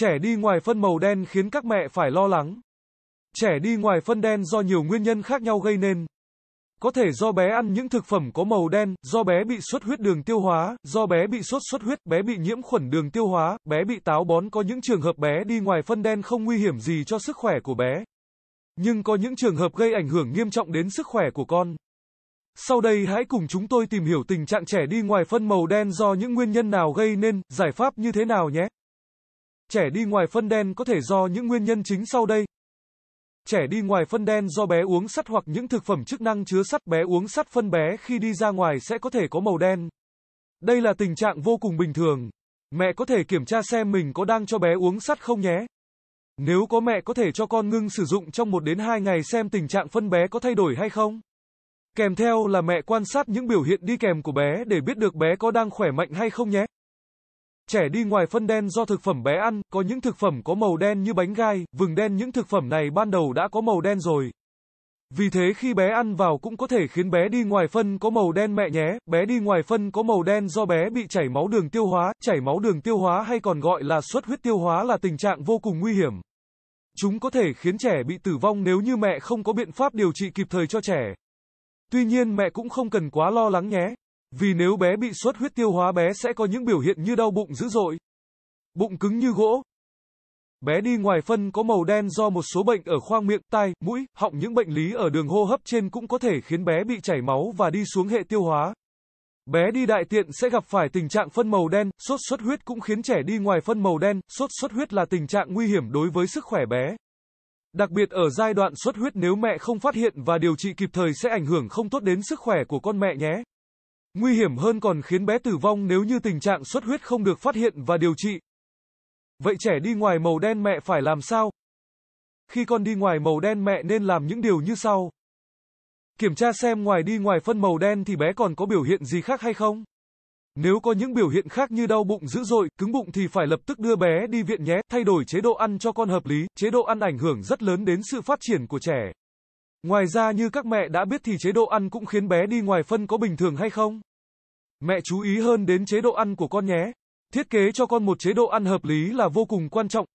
Trẻ đi ngoài phân màu đen khiến các mẹ phải lo lắng. Trẻ đi ngoài phân đen do nhiều nguyên nhân khác nhau gây nên. Có thể do bé ăn những thực phẩm có màu đen, do bé bị xuất huyết đường tiêu hóa, do bé bị sốt xuất huyết, bé bị nhiễm khuẩn đường tiêu hóa, bé bị táo bón có những trường hợp bé đi ngoài phân đen không nguy hiểm gì cho sức khỏe của bé. Nhưng có những trường hợp gây ảnh hưởng nghiêm trọng đến sức khỏe của con. Sau đây hãy cùng chúng tôi tìm hiểu tình trạng trẻ đi ngoài phân màu đen do những nguyên nhân nào gây nên, giải pháp như thế nào nhé. Trẻ đi ngoài phân đen có thể do những nguyên nhân chính sau đây. Trẻ đi ngoài phân đen do bé uống sắt hoặc những thực phẩm chức năng chứa sắt bé uống sắt phân bé khi đi ra ngoài sẽ có thể có màu đen. Đây là tình trạng vô cùng bình thường. Mẹ có thể kiểm tra xem mình có đang cho bé uống sắt không nhé. Nếu có mẹ có thể cho con ngưng sử dụng trong 1 đến 2 ngày xem tình trạng phân bé có thay đổi hay không. Kèm theo là mẹ quan sát những biểu hiện đi kèm của bé để biết được bé có đang khỏe mạnh hay không nhé. Trẻ đi ngoài phân đen do thực phẩm bé ăn, có những thực phẩm có màu đen như bánh gai, vừng đen những thực phẩm này ban đầu đã có màu đen rồi. Vì thế khi bé ăn vào cũng có thể khiến bé đi ngoài phân có màu đen mẹ nhé, bé đi ngoài phân có màu đen do bé bị chảy máu đường tiêu hóa, chảy máu đường tiêu hóa hay còn gọi là xuất huyết tiêu hóa là tình trạng vô cùng nguy hiểm. Chúng có thể khiến trẻ bị tử vong nếu như mẹ không có biện pháp điều trị kịp thời cho trẻ. Tuy nhiên mẹ cũng không cần quá lo lắng nhé, vì nếu bé bị xuất huyết tiêu hóa bé sẽ có những biểu hiện như đau bụng dữ dội, bụng cứng như gỗ. Bé đi ngoài phân có màu đen do một số bệnh ở khoang miệng, tai, mũi, họng những bệnh lý ở đường hô hấp trên cũng có thể khiến bé bị chảy máu và đi xuống hệ tiêu hóa. Bé đi đại tiện sẽ gặp phải tình trạng phân màu đen, sốt xuất huyết cũng khiến trẻ đi ngoài phân màu đen, sốt xuất huyết là tình trạng nguy hiểm đối với sức khỏe bé. Đặc biệt ở giai đoạn xuất huyết nếu mẹ không phát hiện và điều trị kịp thời sẽ ảnh hưởng không tốt đến sức khỏe của con mẹ nhé. Nguy hiểm hơn còn khiến bé tử vong nếu như tình trạng xuất huyết không được phát hiện và điều trị. Vậy trẻ đi ngoài màu đen mẹ phải làm sao? Khi con đi ngoài màu đen mẹ nên làm những điều như sau. Kiểm tra xem ngoài đi ngoài phân màu đen thì bé còn có biểu hiện gì khác hay không? Nếu có những biểu hiện khác như đau bụng dữ dội, cứng bụng thì phải lập tức đưa bé đi viện nhé, thay đổi chế độ ăn cho con hợp lý, chế độ ăn ảnh hưởng rất lớn đến sự phát triển của trẻ. Ngoài ra như các mẹ đã biết thì chế độ ăn cũng khiến bé đi ngoài phân có bình thường hay không. Mẹ chú ý hơn đến chế độ ăn của con nhé. Thiết kế cho con một chế độ ăn hợp lý là vô cùng quan trọng.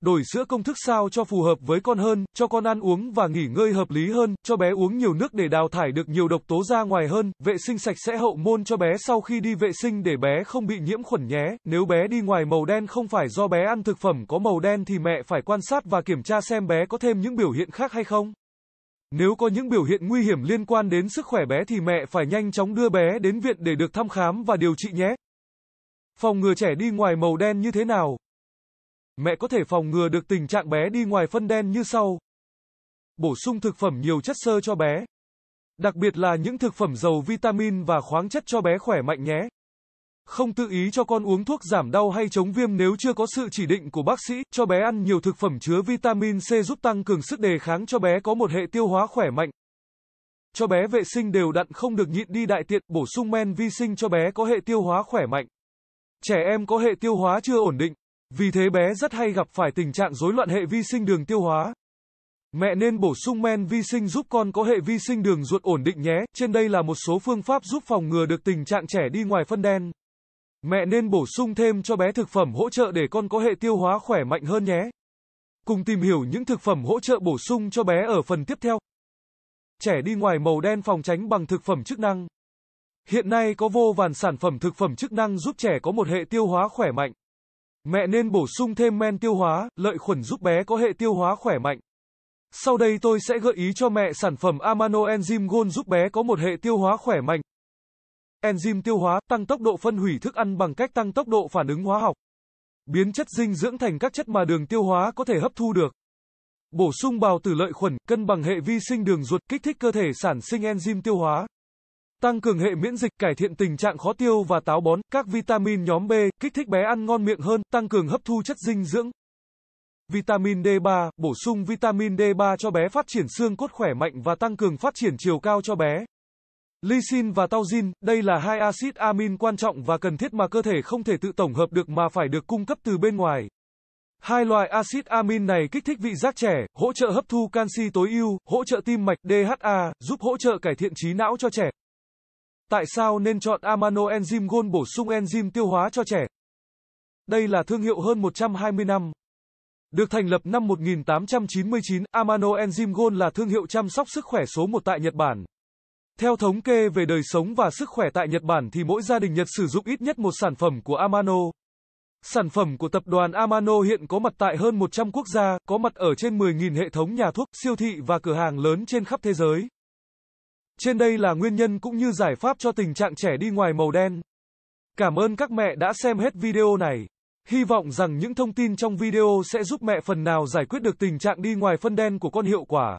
Đổi sữa công thức sao cho phù hợp với con hơn, cho con ăn uống và nghỉ ngơi hợp lý hơn, cho bé uống nhiều nước để đào thải được nhiều độc tố ra ngoài hơn, vệ sinh sạch sẽ hậu môn cho bé sau khi đi vệ sinh để bé không bị nhiễm khuẩn nhé. Nếu bé đi ngoài màu đen không phải do bé ăn thực phẩm có màu đen thì mẹ phải quan sát và kiểm tra xem bé có thêm những biểu hiện khác hay không. Nếu có những biểu hiện nguy hiểm liên quan đến sức khỏe bé thì mẹ phải nhanh chóng đưa bé đến viện để được thăm khám và điều trị nhé. Phòng ngừa trẻ đi ngoài màu đen như thế nào? Mẹ có thể phòng ngừa được tình trạng bé đi ngoài phân đen như sau. Bổ sung thực phẩm nhiều chất xơ cho bé. Đặc biệt là những thực phẩm giàu vitamin và khoáng chất cho bé khỏe mạnh nhé. Không tự ý cho con uống thuốc giảm đau hay chống viêm nếu chưa có sự chỉ định của bác sĩ, cho bé ăn nhiều thực phẩm chứa vitamin C giúp tăng cường sức đề kháng cho bé có một hệ tiêu hóa khỏe mạnh. Cho bé vệ sinh đều đặn không được nhịn đi đại tiện, bổ sung men vi sinh cho bé có hệ tiêu hóa khỏe mạnh. Trẻ em có hệ tiêu hóa chưa ổn định, vì thế bé rất hay gặp phải tình trạng rối loạn hệ vi sinh đường tiêu hóa. Mẹ nên bổ sung men vi sinh giúp con có hệ vi sinh đường ruột ổn định nhé. Trên đây là một số phương pháp giúp phòng ngừa được tình trạng trẻ đi ngoài phân đen. Mẹ nên bổ sung thêm cho bé thực phẩm hỗ trợ để con có hệ tiêu hóa khỏe mạnh hơn nhé. Cùng tìm hiểu những thực phẩm hỗ trợ bổ sung cho bé ở phần tiếp theo. Trẻ đi ngoài màu đen phòng tránh bằng thực phẩm chức năng. Hiện nay có vô vàn sản phẩm thực phẩm chức năng giúp trẻ có một hệ tiêu hóa khỏe mạnh. Mẹ nên bổ sung thêm men tiêu hóa, lợi khuẩn giúp bé có hệ tiêu hóa khỏe mạnh. Sau đây tôi sẽ gợi ý cho mẹ sản phẩm Amano Enzyme Gold giúp bé có một hệ tiêu hóa khỏe mạnh enzyme tiêu hóa, tăng tốc độ phân hủy thức ăn bằng cách tăng tốc độ phản ứng hóa học. Biến chất dinh dưỡng thành các chất mà đường tiêu hóa có thể hấp thu được. Bổ sung bào tử lợi khuẩn, cân bằng hệ vi sinh đường ruột, kích thích cơ thể sản sinh enzyme tiêu hóa. Tăng cường hệ miễn dịch, cải thiện tình trạng khó tiêu và táo bón, các vitamin nhóm B, kích thích bé ăn ngon miệng hơn, tăng cường hấp thu chất dinh dưỡng. Vitamin D3, bổ sung vitamin D3 cho bé phát triển xương cốt khỏe mạnh và tăng cường phát triển chiều cao cho bé. Lysine và taurin, đây là hai axit amin quan trọng và cần thiết mà cơ thể không thể tự tổng hợp được mà phải được cung cấp từ bên ngoài. Hai loại axit amin này kích thích vị giác trẻ, hỗ trợ hấp thu canxi tối ưu, hỗ trợ tim mạch DHA, giúp hỗ trợ cải thiện trí não cho trẻ. Tại sao nên chọn amano enzyme Gold bổ sung enzyme tiêu hóa cho trẻ? Đây là thương hiệu hơn 120 năm. Được thành lập năm 1899, Amano Enzyme Gold là thương hiệu chăm sóc sức khỏe số 1 tại Nhật Bản. Theo thống kê về đời sống và sức khỏe tại Nhật Bản thì mỗi gia đình Nhật sử dụng ít nhất một sản phẩm của Amano. Sản phẩm của tập đoàn Amano hiện có mặt tại hơn 100 quốc gia, có mặt ở trên 10.000 hệ thống nhà thuốc, siêu thị và cửa hàng lớn trên khắp thế giới. Trên đây là nguyên nhân cũng như giải pháp cho tình trạng trẻ đi ngoài màu đen. Cảm ơn các mẹ đã xem hết video này. Hy vọng rằng những thông tin trong video sẽ giúp mẹ phần nào giải quyết được tình trạng đi ngoài phân đen của con hiệu quả.